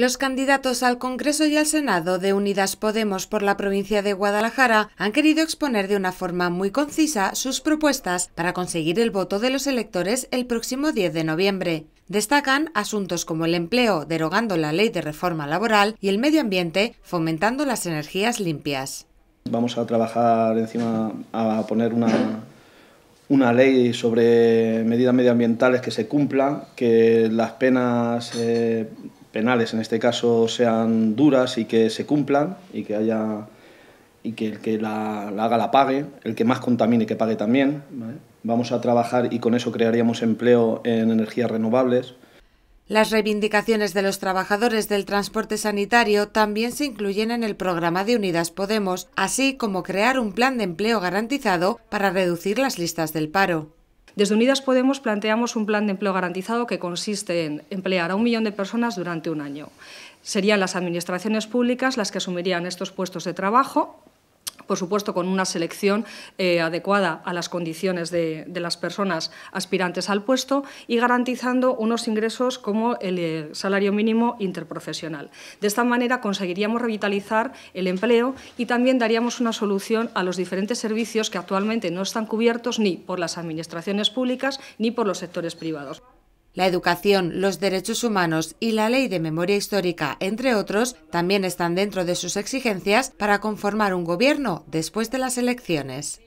Los candidatos al Congreso y al Senado de Unidas Podemos por la provincia de Guadalajara han querido exponer de una forma muy concisa sus propuestas para conseguir el voto de los electores el próximo 10 de noviembre. Destacan asuntos como el empleo, derogando la ley de reforma laboral y el medio ambiente, fomentando las energías limpias. Vamos a trabajar encima, a poner una, una ley sobre medidas medioambientales que se cumplan, que las penas... Eh, penales en este caso sean duras y que se cumplan y que haya y que el que la, haga la pague, el que más contamine que pague también. Vamos a trabajar y con eso crearíamos empleo en energías renovables. Las reivindicaciones de los trabajadores del transporte sanitario también se incluyen en el programa de Unidas Podemos, así como crear un plan de empleo garantizado para reducir las listas del paro. Desde Unidas Podemos planteamos un plan de empleo garantizado que consiste en emplear a un millón de personas durante un año. Serían las administraciones públicas las que asumirían estos puestos de trabajo por supuesto con una selección eh, adecuada a las condiciones de, las personas aspirantes al puesto y garantizando unos ingresos como el eh, salario mínimo interprofesional. De esta manera conseguiríamos revitalizar el empleo y también daríamos una solución a los diferentes servicios que actualmente no están cubiertos ni por las administraciones públicas ni por los sectores privados. La educación, los derechos humanos y la ley de memoria histórica, entre otros, también están dentro de sus exigencias para conformar un gobierno después de las elecciones.